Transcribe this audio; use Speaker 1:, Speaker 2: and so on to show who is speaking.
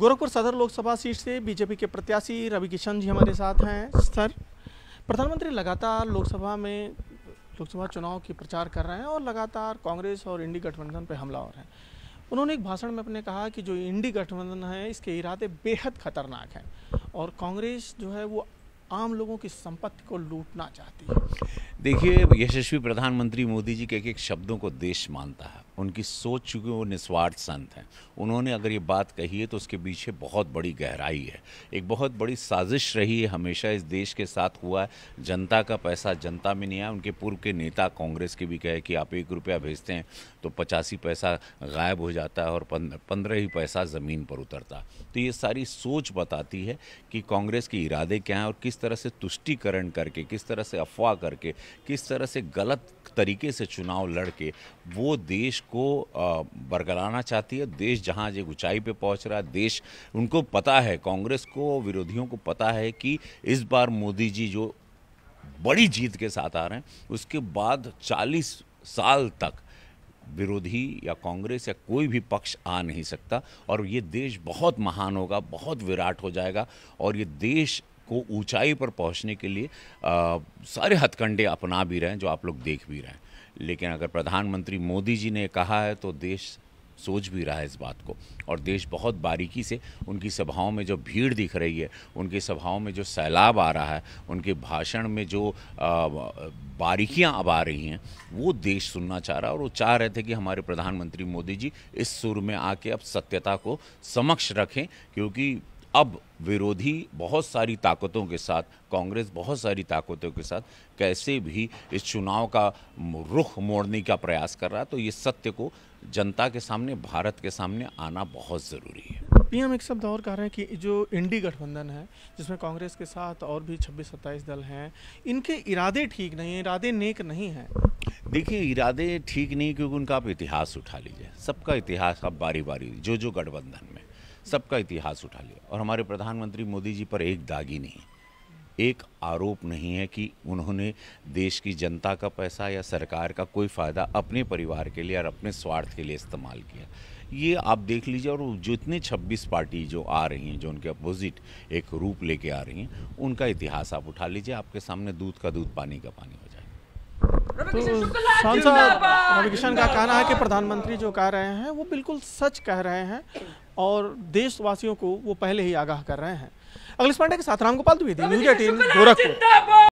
Speaker 1: गोरखपुर सदर लोकसभा सीट से बीजेपी के प्रत्याशी रवि किशन जी हमारे साथ हैं सर प्रधानमंत्री लगातार लोकसभा में लोकसभा चुनाव की प्रचार कर रहे हैं और लगातार कांग्रेस और इंडी गठबंधन पर हमला हो रहे हैं उन्होंने एक भाषण में अपने कहा कि जो इंडी गठबंधन है इसके इरादे बेहद खतरनाक हैं और कांग्रेस जो है वो आम लोगों की संपत्ति को लूटना चाहती
Speaker 2: है देखिए यशस्वी प्रधानमंत्री मोदी जी के एक एक शब्दों को देश मानता है उनकी सोच चूँकि वो निस्वार्थ संत हैं उन्होंने अगर ये बात कही है तो उसके पीछे बहुत बड़ी गहराई है एक बहुत बड़ी साजिश रही है हमेशा इस देश के साथ हुआ है जनता का पैसा जनता में नहीं आया उनके पूर्व के नेता कांग्रेस के भी कहे कि आप एक रुपया भेजते हैं तो पचासी पैसा गायब हो जाता है और पंद्रह ही पैसा ज़मीन पर उतरता तो ये सारी सोच बताती है कि कांग्रेस के इरादे क्या हैं और किस तरह से तुष्टिकरण करके किस तरह से अफवाह करके किस तरह से गलत तरीके से चुनाव लड़ के वो देश को बरगलाना चाहती है देश जहाँ जो ऊंचाई पे पहुँच रहा है देश उनको पता है कांग्रेस को विरोधियों को पता है कि इस बार मोदी जी जो बड़ी जीत के साथ आ रहे हैं उसके बाद 40 साल तक विरोधी या कांग्रेस या कोई भी पक्ष आ नहीं सकता और ये देश बहुत महान होगा बहुत विराट हो जाएगा और ये देश को ऊंचाई पर पहुंचने के लिए आ, सारे हथकंडे अपना भी रहे हैं जो आप लोग देख भी रहे हैं लेकिन अगर प्रधानमंत्री मोदी जी ने कहा है तो देश सोच भी रहा है इस बात को और देश बहुत बारीकी से उनकी सभाओं में जो भीड़ दिख रही है उनकी सभाओं में जो सैलाब आ रहा है उनके भाषण में जो बारीकियां अब आ रही हैं वो देश सुनना चाह रहा है और वो चाह रहे थे कि हमारे प्रधानमंत्री मोदी जी इस सुर में आके अब सत्यता को समक्ष रखें क्योंकि अब विरोधी बहुत सारी ताकतों के साथ कांग्रेस बहुत सारी ताकतों के साथ कैसे भी इस चुनाव का रुख मोड़ने का प्रयास कर रहा है तो ये सत्य को जनता के सामने भारत के सामने आना बहुत ज़रूरी
Speaker 1: है पीएम एक शब्द और कह रहे हैं कि जो इंडी गठबंधन है जिसमें कांग्रेस के साथ और भी छब्बीस सत्ताईस दल हैं इनके इरादे ठीक नहीं हैं इरादे नेक नहीं हैं
Speaker 2: देखिए इरादे ठीक नहीं क्योंकि उनका आप इतिहास उठा लीजिए सबका इतिहास अब बारी बारी जो जो गठबंधन में सबका इतिहास उठा लिया और हमारे प्रधानमंत्री मोदी जी पर एक दागी नहीं एक आरोप नहीं है कि उन्होंने देश की जनता का पैसा या सरकार का कोई फ़ायदा अपने परिवार के लिए और अपने स्वार्थ के लिए इस्तेमाल किया ये आप देख लीजिए और जितने 26 पार्टी जो आ रही हैं जो उनके अपोजिट एक रूप लेके आ रही हैं उनका इतिहास आप उठा लीजिए आपके सामने दूध का दूध पानी का पानी हो
Speaker 1: जाए तो सांसद रविकिशन का कहना है कि प्रधानमंत्री जो कह रहे हैं वो बिल्कुल सच कह रहे हैं और देशवासियों को वो पहले ही आगाह कर रहे हैं अगले पांडे के साथ रामगोपाल द्विवेदी न्यूज एटीन गोरखपुर